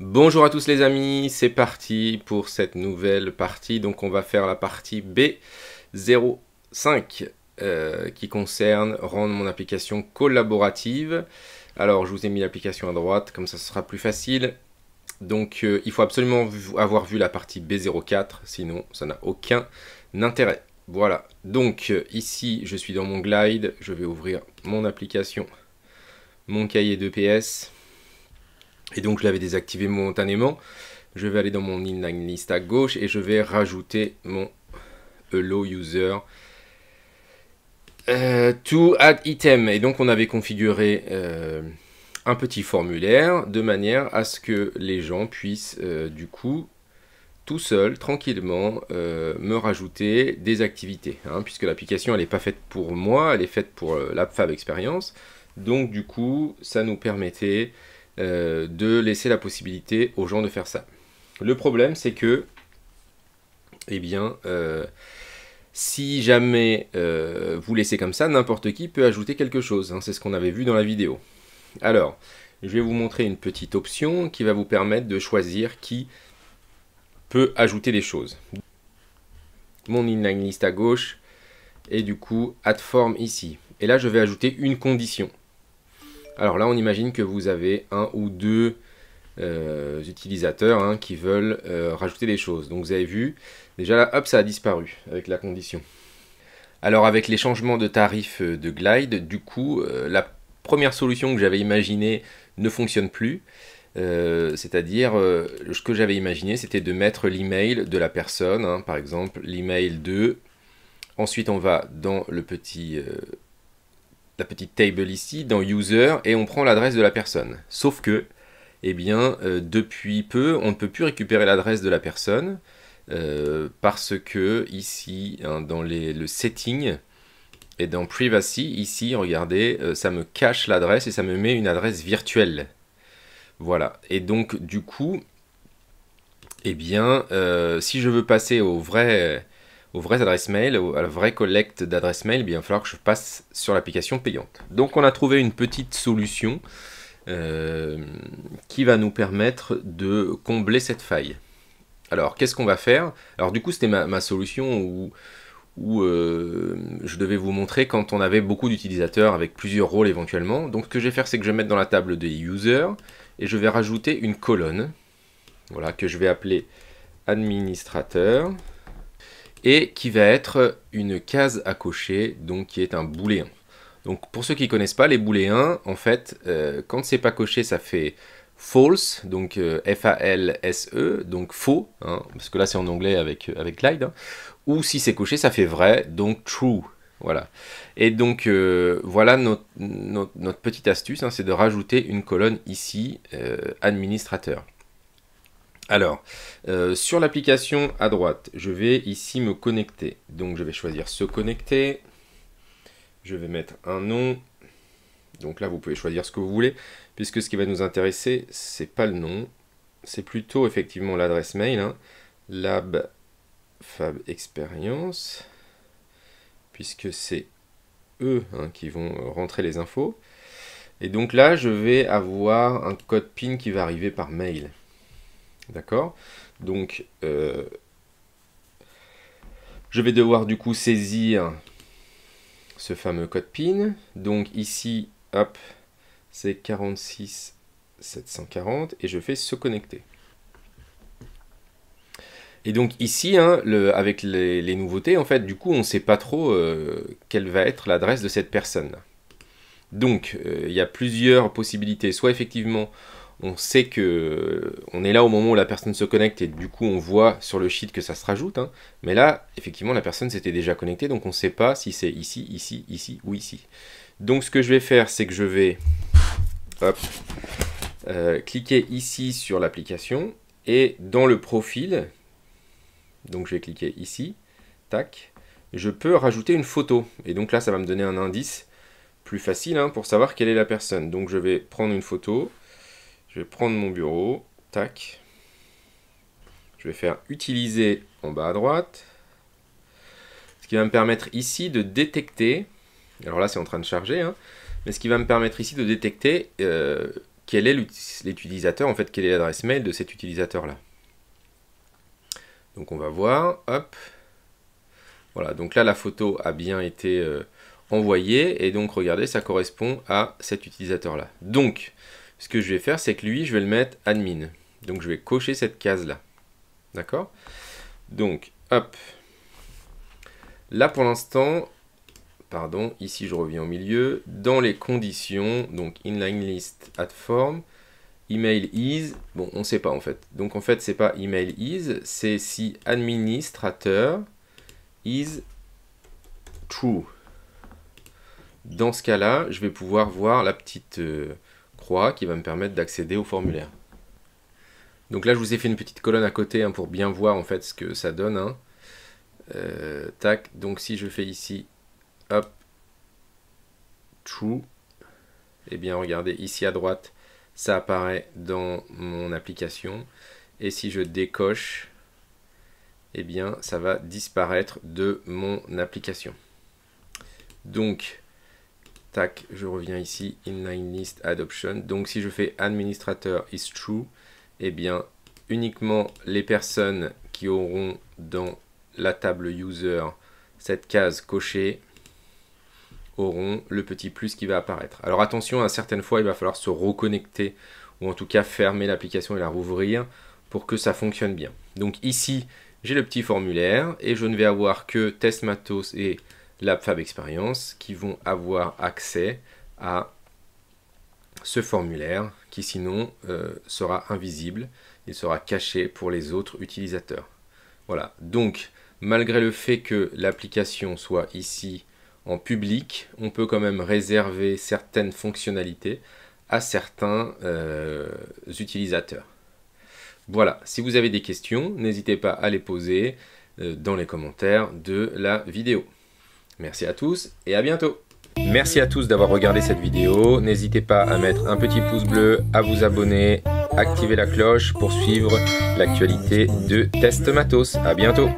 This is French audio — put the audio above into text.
Bonjour à tous les amis, c'est parti pour cette nouvelle partie. Donc on va faire la partie B05 euh, qui concerne rendre mon application collaborative. Alors je vous ai mis l'application à droite, comme ça ce sera plus facile. Donc euh, il faut absolument avoir vu la partie B04, sinon ça n'a aucun intérêt. Voilà, donc euh, ici je suis dans mon glide, je vais ouvrir mon application, mon cahier de PS, et donc je l'avais désactivé momentanément. Je vais aller dans mon inline list à gauche et je vais rajouter mon hello user euh, to add item. Et donc on avait configuré un petit formulaire de manière à ce que les gens puissent euh, du coup tout seul, tranquillement, euh, me rajouter des activités. Hein, puisque l'application, elle n'est pas faite pour moi, elle est faite pour euh, la fab expérience Donc du coup, ça nous permettait de laisser la possibilité aux gens de faire ça. Le problème, c'est que, eh bien, si jamais vous laissez comme ça, n'importe qui peut ajouter quelque chose. Hein. c'est ce qu'on avait vu dans la vidéo. Alors, je vais vous montrer une petite option qui va vous permettre de choisir qui peut ajouter des choses. Mon inline list à gauche et du coup add form ici. Et là, je vais ajouter une condition. Alors là, on imagine que vous avez un ou deux euh, utilisateurs hein, qui veulent euh, rajouter des choses. Donc vous avez vu, déjà là, hop, ça a disparu avec la condition. Alors avec les changements de tarifs euh, de Glide, du coup, la solution que j'avais imaginée ne fonctionne plus. Euh, c'est-à-dire, euh, ce que j'avais imaginé, c'était de mettre l'email de la personne, hein, par exemple, l'email de. Ensuite, on va dans le petit, euh, la petite table ici, dans User, et on prend l'adresse de la personne. Sauf que, et eh bien, depuis peu, on ne peut plus récupérer l'adresse de la personne, parce que ici, hein, dans les, le setting, et dans Privacy, ici, regardez, euh, ça me cache l'adresse et ça me met une adresse virtuelle. Voilà. Et donc, du coup, eh bien, euh, si je veux passer au vrai aux adresses mail, à la vraie collecte d'adresses mail, eh bien, il va falloir que je passe sur l'application payante. Donc, on a trouvé une petite solution euh, qui va nous permettre de combler cette faille. Alors, qu'est-ce qu'on va faire Alors, du coup, c'était ma, solution où où euh, je devais vous montrer quand on avait beaucoup d'utilisateurs avec plusieurs rôles éventuellement. Donc ce que je vais faire, c'est que je vais mettre dans la table des users et je vais rajouter une colonne, voilà, que je vais appeler administrateur et qui va être une case à cocher, donc qui est un booléen. Donc pour ceux qui ne connaissent pas les booléens, en fait, euh, quand c'est pas coché, ça fait false, donc euh, false », F-A-L-S-E, donc faux, hein, parce que là c'est en anglais avec, avec Glide, hein ou si c'est coché, ça fait vrai, donc true. Voilà. Et donc euh, voilà notre, petite astuce, hein, c'est de rajouter une colonne ici, euh, administrateur. Alors, euh, sur l'application à droite, je vais ici me connecter. Donc je vais choisir se connecter. Je vais mettre un nom. Donc là, vous pouvez choisir ce que vous voulez, puisque ce qui va nous intéresser, c'est pas le nom, c'est plutôt effectivement l'adresse mail, hein. lab Fab Experience, puisque c'est eux hein, qui vont euh, rentrer les infos. Et donc là, je vais avoir un code PIN qui va arriver par mail. D'accord Donc, euh, je vais devoir du coup saisir ce fameux code PIN. Donc ici, hop, c'est 46 740 et je fais se connecter. Et donc ici, hein, avec les, nouveautés, en fait, du coup, on ne sait pas trop euh, quelle va être l'adresse de cette personne. Donc, euh, il y a plusieurs possibilités. Soit effectivement, on sait que euh, on est là au moment où la personne se connecte et du coup on voit sur le sheet que ça se rajoute. Hein. Mais là, effectivement, la personne s'était déjà connectée, donc on ne sait pas si c'est ici, ici, ici ou ici. Donc ce que je vais faire, c'est que je vais hop, cliquer ici sur l'application et dans le profil, donc je vais cliquer ici, tac. Je peux rajouter une photo. Et donc là, ça va me donner un indice plus facile hein, pour savoir quelle est la personne. Donc je vais prendre une photo, je vais prendre mon bureau, tac. Je vais faire utiliser en bas à droite. Ce qui va me permettre ici de détecter, alors là c'est en train de charger, hein, mais ce qui va me permettre ici de détecter euh, quel est l'utilisateur, en fait quelle est l'adresse mail de cet utilisateur là. Donc on va voir, hop. Voilà, donc là la photo a bien été euh, envoyée et donc regardez, ça correspond à cet utilisateur-là. Donc, ce que je vais faire, c'est que lui, je vais le mettre admin. Donc je vais cocher cette case-là. D'accord Donc, hop. Là pour l'instant, pardon, ici je reviens au milieu, dans les conditions, donc inline list at form, email is, bon, on ne sait pas en fait. Donc en fait, c'est pas email is, c'est si administrateur is true. Dans ce cas-là, je vais pouvoir voir la petite euh, croix qui va me permettre d'accéder au formulaire. Donc là, je vous ai fait une petite colonne à côté hein, pour bien voir en fait ce que ça donne. Hein. Euh, tac, donc si je fais ici, hop, true, et eh bien regardez, ici à droite, ça apparaît dans mon application. Et si je décoche, eh bien, ça va disparaître de mon application. Donc, tac, je reviens ici, inline list adoption ». Donc, si je fais administrateur is true, eh bien, uniquement les personnes qui auront dans la table user cette case cochée auront le petit plus qui va apparaître. Alors attention, à certaines fois, il va falloir se reconnecter ou en tout cas fermer l'application et la rouvrir pour que ça fonctionne bien. Donc ici, j'ai le petit formulaire et je ne vais avoir que Test Matos et LabFab Experience qui vont avoir accès à ce formulaire qui sinon euh, sera invisible, il sera caché pour les autres utilisateurs. Voilà, donc malgré le fait que l'application soit ici en public, on peut quand même réserver certaines fonctionnalités à certains euh, utilisateurs. Voilà, si vous avez des questions, n'hésitez pas à les poser euh, dans les commentaires de la vidéo. Merci à tous et à bientôt Merci à tous d'avoir regardé cette vidéo, n'hésitez pas à mettre un petit pouce bleu, à vous abonner, activer la cloche pour suivre l'actualité de Test Matos. À bientôt